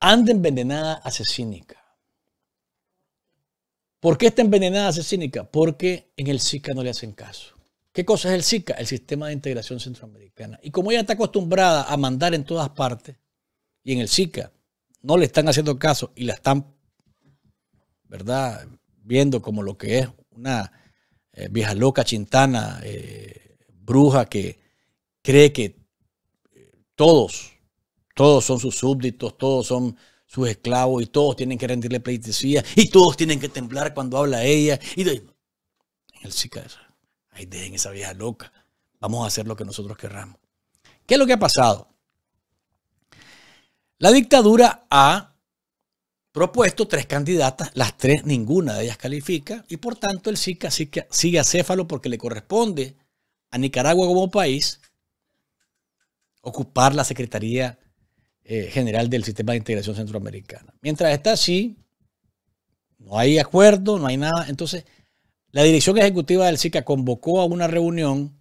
Anda envenenada asesínica. ¿Por qué está envenenada asesínica? Porque en el SICA no le hacen caso. ¿Qué cosa es el SICA? El Sistema de Integración Centroamericana. Y como ella está acostumbrada a mandar en todas partes, y en el SICA no le están haciendo caso y la están, ¿verdad?, viendo como lo que es una eh, vieja loca chintana, eh, bruja que cree que eh, todos todos son sus súbditos, todos son sus esclavos y todos tienen que rendirle pleitesía y todos tienen que temblar cuando habla ella. Y de... en el Sicar, ahí dejen esa vieja loca. Vamos a hacer lo que nosotros querramos. ¿Qué es lo que ha pasado? La dictadura ha propuesto tres candidatas, las tres ninguna de ellas califica y por tanto el SICA sigue Céfalo porque le corresponde a Nicaragua como país ocupar la Secretaría eh, general del Sistema de Integración Centroamericana. Mientras está así, no hay acuerdo, no hay nada. Entonces, la dirección ejecutiva del SICA convocó a una reunión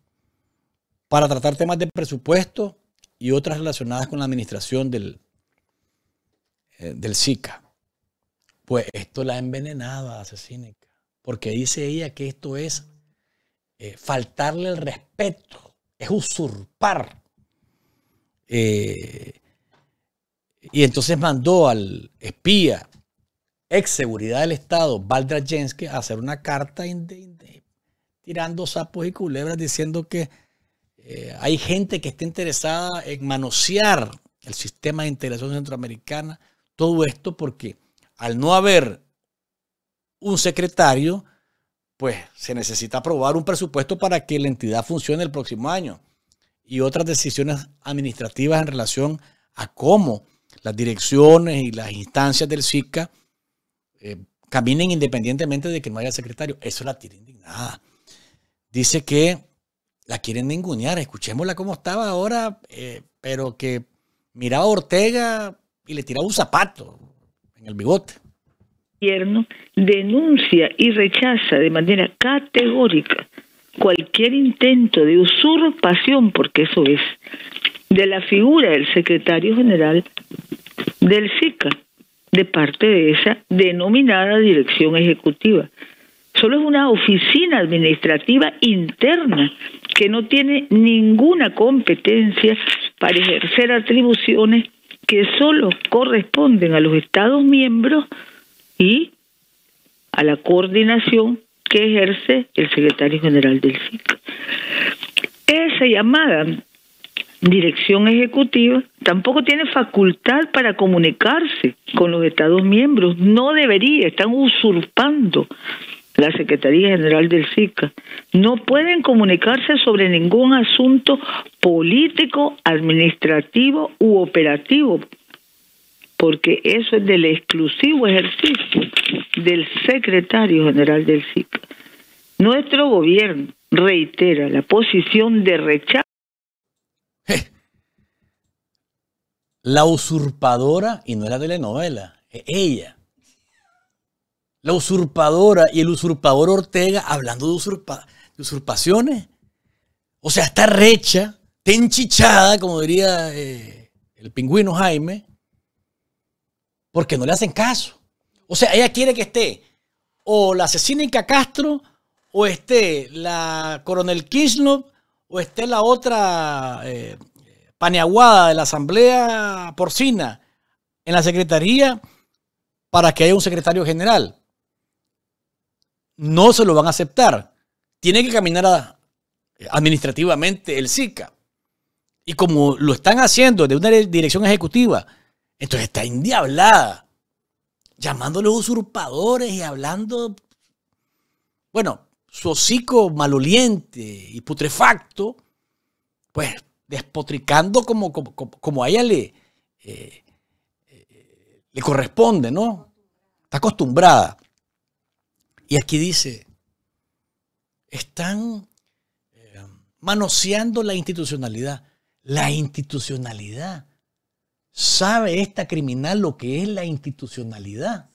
para tratar temas de presupuesto y otras relacionadas con la administración del, eh, del SICA. Pues esto la envenenaba, asesínica, porque dice ella que esto es eh, faltarle el respeto, es usurpar y entonces mandó al espía, ex seguridad del Estado, Jenske, a hacer una carta tirando sapos y culebras diciendo que eh, hay gente que está interesada en manosear el sistema de integración centroamericana. Todo esto porque al no haber un secretario, pues se necesita aprobar un presupuesto para que la entidad funcione el próximo año y otras decisiones administrativas en relación a cómo las direcciones y las instancias del SICA eh, caminen independientemente de que no haya secretario. Eso la tiene indignada. Dice que la quieren ningunear. Escuchémosla como estaba ahora, eh, pero que miraba a Ortega y le tiraba un zapato en el bigote. Gobierno denuncia y rechaza de manera categórica cualquier intento de usurpación, porque eso es, de la figura del secretario general del SICA de parte de esa denominada dirección ejecutiva. Solo es una oficina administrativa interna que no tiene ninguna competencia para ejercer atribuciones que solo corresponden a los Estados miembros y a la coordinación que ejerce el secretario general del SICA. Esa llamada dirección ejecutiva tampoco tiene facultad para comunicarse con los Estados miembros. No debería, están usurpando la Secretaría General del SICA. No pueden comunicarse sobre ningún asunto político, administrativo u operativo, porque eso es del exclusivo ejercicio del secretario general del SICA. Nuestro gobierno reitera la posición de rechazo La usurpadora, y no es la telenovela, es ella. La usurpadora y el usurpador Ortega hablando de, usurpaciones. O sea, está recha, está enchichada, como diría eh, el pingüino Jaime, porque no le hacen caso. O sea, ella quiere que esté o la asesina Castro, o esté la coronel Kirchner, o esté la otra eh, paneaguada de la Asamblea Porcina en la Secretaría para que haya un secretario general. No se lo van a aceptar. Tiene que caminar administrativamente el SICA. Y como lo están haciendo de una dirección ejecutiva, entonces está indiablada, llamándolos usurpadores y hablando, bueno, su hocico maloliente y putrefacto, pues despotricando como, como, a ella le, eh, eh, le corresponde, ¿no? Está acostumbrada. Y aquí dice, están eh, manoseando la institucionalidad. La institucionalidad. ¿Sabe esta criminal lo que es la institucionalidad?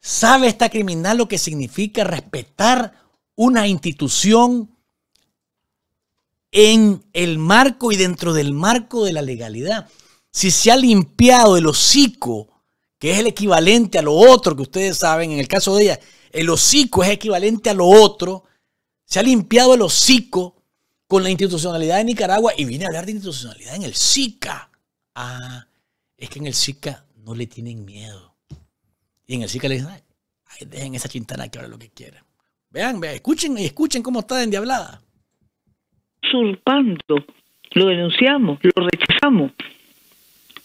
¿Sabe esta criminal lo que significa respetar una institución en el marco y dentro del marco de la legalidad. Si se ha limpiado el hocico, que es el equivalente a lo otro que ustedes saben, en el caso de ella, el hocico es equivalente a lo otro, se ha limpiado el hocico con la institucionalidad de Nicaragua y viene a hablar de institucionalidad en el SICA. Ah, es que en el SICA no le tienen miedo. Y en el SICA le dicen, ay, dejen esa chintana que ahora lo que quiera. Vean, escuchen y escuchen cómo está en endiablada usurpando. Lo denunciamos, lo rechazamos.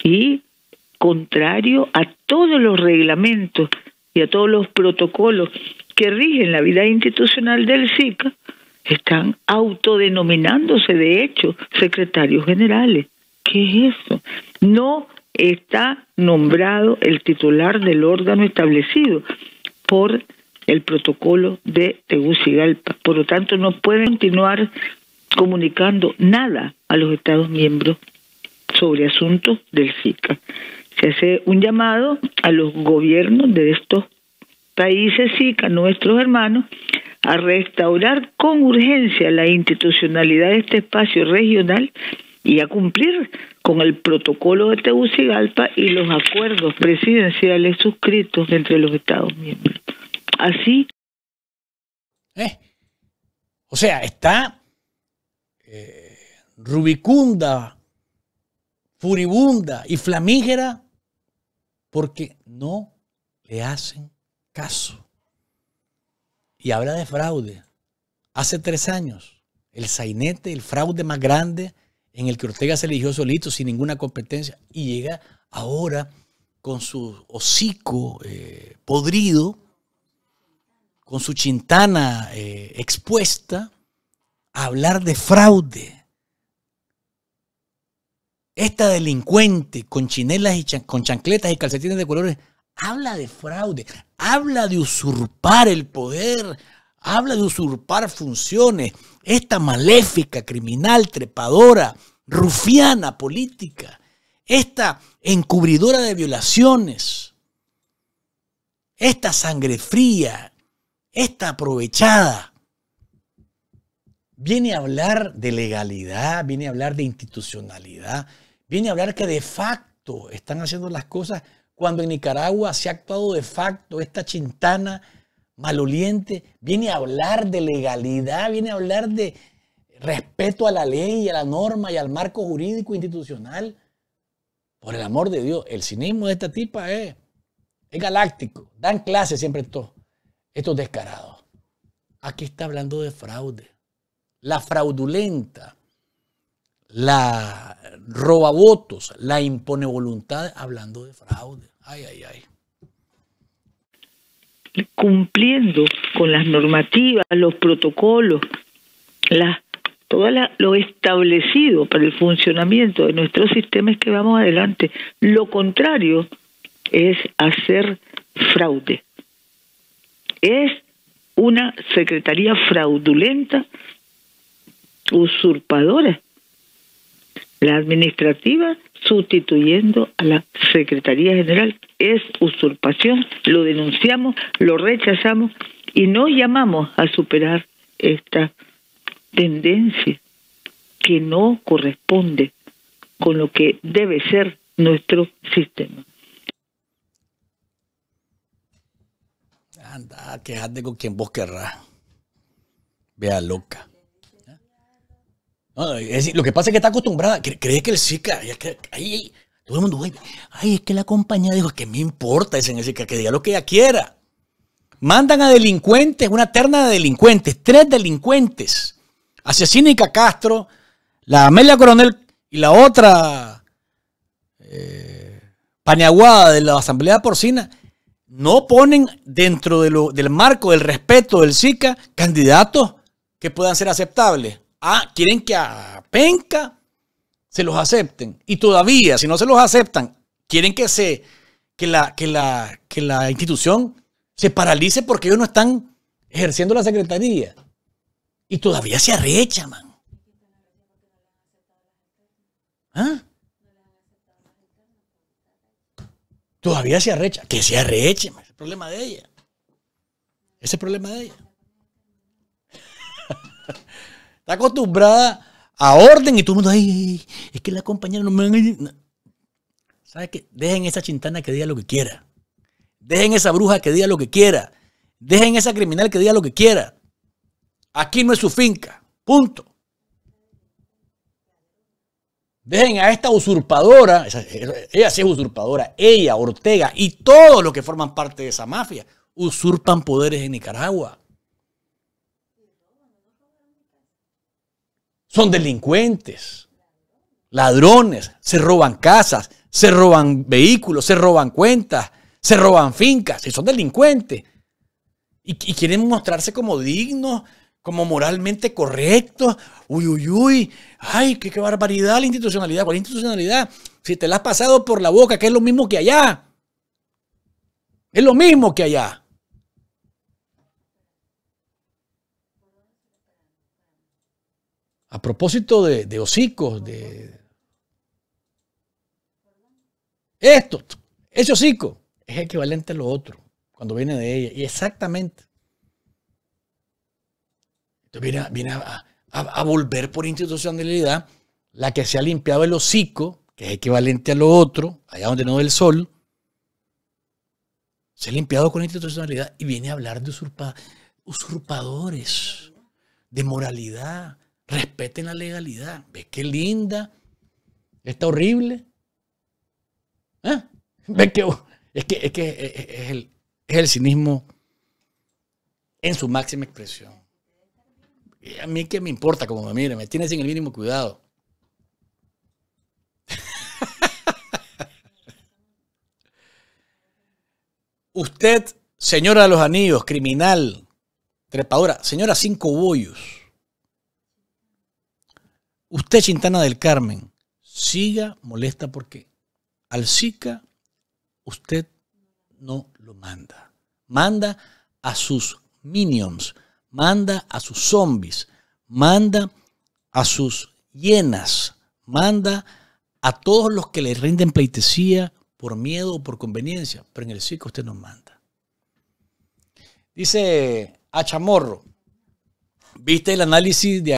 Y contrario a todos los reglamentos y a todos los protocolos que rigen la vida institucional del SICA, están autodenominándose de hecho secretarios generales. ¿Qué es eso? No está nombrado el titular del órgano establecido por el protocolo de Tegucigalpa. Por lo tanto, no puede continuar comunicando nada a los Estados miembros sobre asuntos del SICA. Se hace un llamado a los gobiernos de estos países SICA, nuestros hermanos, a restaurar con urgencia la institucionalidad de este espacio regional y a cumplir con el protocolo de Tegucigalpa y los acuerdos presidenciales suscritos entre los Estados miembros. Así. Eh, o sea, está eh, rubicunda, furibunda y flamígera porque no le hacen caso. Y habla de fraude. Hace tres años, el sainete, el fraude más grande en el que Ortega se eligió solito, sin ninguna competencia, y llega ahora con su hocico eh, podrido, con su chintana eh, expuesta, hablar de fraude. Esta delincuente con chinelas y con chancletas y calcetines de colores habla de fraude, habla de usurpar el poder, habla de usurpar funciones. Esta maléfica, criminal, trepadora, rufiana política, esta encubridora de violaciones, esta sangre fría, esta aprovechada, viene a hablar de legalidad, viene a hablar de institucionalidad, viene a hablar que de facto están haciendo las cosas cuando en Nicaragua se ha actuado de facto esta chintana maloliente, viene a hablar de legalidad, viene a hablar de respeto a la ley y a la norma y al marco jurídico institucional. Por el amor de Dios, el cinismo de esta tipa es, galáctico. Dan clases siempre estos, estos descarados. Aquí está hablando de fraude la fraudulenta, la roba votos, la impone voluntad, hablando de fraude. Ay, ay, ay cumpliendo con las normativas, los protocolos, todo lo establecido para el funcionamiento de nuestro sistema es que vamos adelante. Lo contrario es hacer fraude. Es una secretaría fraudulenta usurpadora, la administrativa sustituyendo a la Secretaría General. Es usurpación, lo denunciamos, lo rechazamos y no llamamos a superar esta tendencia que no corresponde con lo que debe ser nuestro sistema. Anda, quejate con quien vos querrás. Vea loca lo que pasa es que está acostumbrada, cree que el SICA, ahí, todo el mundo, ay, es que la compañía dijo, que me importa ese el SICA, que diga lo que ella quiera. Mandan a delincuentes, una terna de delincuentes, tres delincuentes, asesínica Castro, la Amelia Coronel y la otra eh, pañaguada de la Asamblea Porcina, no ponen dentro del marco del respeto del SICA candidatos que puedan ser aceptables. Ah, quieren que a Penca se los acepten. Y todavía, si no se los aceptan, quieren que, se, que, la, que, la, la institución se paralice porque ellos no están ejerciendo la secretaría. Y todavía se arrecha, man. ¿Ah? Todavía se arrecha. Que se arreche, man. es el problema de ella. Ese es el problema de ella. Está acostumbrada a orden y todo el mundo, ay, es que la compañera no me... ¿Sabes qué? Dejen esa chintana que diga lo que quiera. Dejen esa bruja que diga lo que quiera. Dejen esa criminal que diga lo que quiera. Aquí no es su finca. Punto. Dejen a esta usurpadora, ella sí es usurpadora, ella, Ortega y todos los que forman parte de esa mafia, usurpan poderes en Nicaragua. son delincuentes, ladrones, se roban casas, se roban vehículos, se roban cuentas, se roban fincas, y son delincuentes. Y, quieren mostrarse como dignos, como moralmente correctos. Uy, uy, uy. Ay, qué, barbaridad la institucionalidad. la institucionalidad? Si te la has pasado por la boca, que es lo mismo que allá. Es lo mismo que allá. A propósito de, hocicos, de. Esto, ese hocico es equivalente a lo otro, cuando viene de ella. Y exactamente. Entonces viene, a, volver por institucionalidad la que se ha limpiado el hocico, que es equivalente a lo otro, allá donde no del sol. Se ha limpiado con institucionalidad y viene a hablar de usurpadores, de moralidad, Respeten la legalidad. ¿Ves qué linda? Está horrible. ¿Eh? ¿Ves que es que, eh, eh, es, el, cinismo en su máxima expresión? ¿Y a mí qué me importa como me miren, me tiene sin el mínimo cuidado. Usted, señora de los anillos, criminal, trepadora, señora cinco bollos. Usted, Chintana del Carmen, siga molesta porque al SICA usted no lo manda. Manda a sus minions, manda a sus zombies, manda a sus hienas, manda a todos los que le rinden pleitesía por miedo o por conveniencia, pero en el SICA usted no manda. Dice Chamorro, ¿viste el análisis de